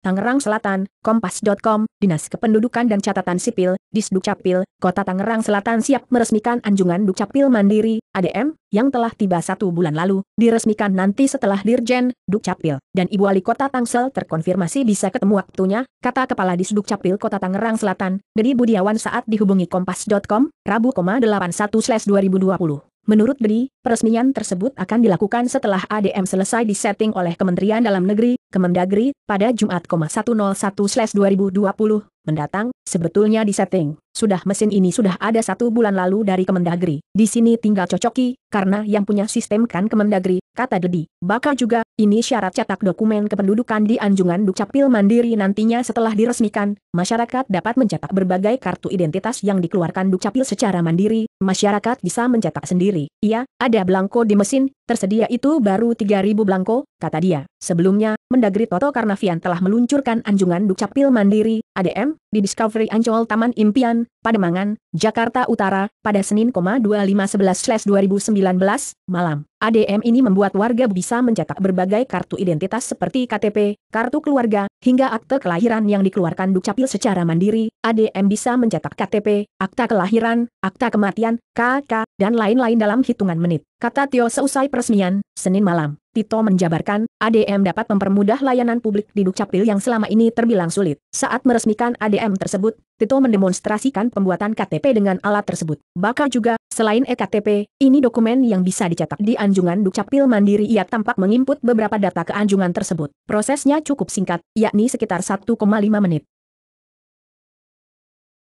Tangerang Selatan, Kompas.com, Dinas Kependudukan dan Catatan Sipil, Disdukcapil, Kota Tangerang Selatan siap meresmikan anjungan Dukcapil Mandiri, ADM, yang telah tiba satu bulan lalu, diresmikan nanti setelah Dirjen, Dukcapil, dan Ibu Wali Kota Tangsel terkonfirmasi bisa ketemu waktunya, kata Kepala Disdukcapil Kota Tangerang Selatan, Dedi Budiawan saat dihubungi Kompas.com, Rabu, 81-2020. Menurut Dedi, peresmian tersebut akan dilakukan setelah ADM selesai disetting oleh Kementerian Dalam Negeri, Kemendagri, pada Jumat 101-2020, mendatang, sebetulnya di setting Sudah mesin ini sudah ada satu bulan lalu dari Kemendagri. Di sini tinggal cocoki, karena yang punya sistem kan Kemendagri, kata Dedi. Bakal juga, ini syarat cetak dokumen kependudukan di anjungan Dukcapil Mandiri nantinya setelah diresmikan, masyarakat dapat mencetak berbagai kartu identitas yang dikeluarkan Dukcapil secara mandiri, masyarakat bisa mencetak sendiri. Iya, ada belangko di mesin, tersedia itu baru 3.000 belangko, kata dia. Sebelumnya, Mendagri Toto Karnavian telah meluncurkan anjungan Dukcapil Mandiri, ADM, di Discovery Ancol Taman Impian, Pademangan, Jakarta Utara, pada Senin, 25.11.2019, 2019 malam. ADM ini membuat warga bisa mencetak berbagai kartu identitas seperti KTP, kartu keluarga, hingga akte kelahiran yang dikeluarkan Dukcapil secara mandiri. ADM bisa mencetak KTP, akta kelahiran, akta kematian, KK, dan lain-lain dalam hitungan menit. Kata Tio seusai peresmian, Senin malam. Tito menjabarkan, ADM dapat mempermudah layanan publik di Dukcapil yang selama ini terbilang sulit. Saat meresmikan ADM tersebut, Tito mendemonstrasikan pembuatan KTP dengan alat tersebut. Bakal juga, selain eKTP, ini dokumen yang bisa dicetak di anjungan Dukcapil Mandiri ia tampak menginput beberapa data ke anjungan tersebut. Prosesnya cukup singkat, yakni sekitar 1,5 menit.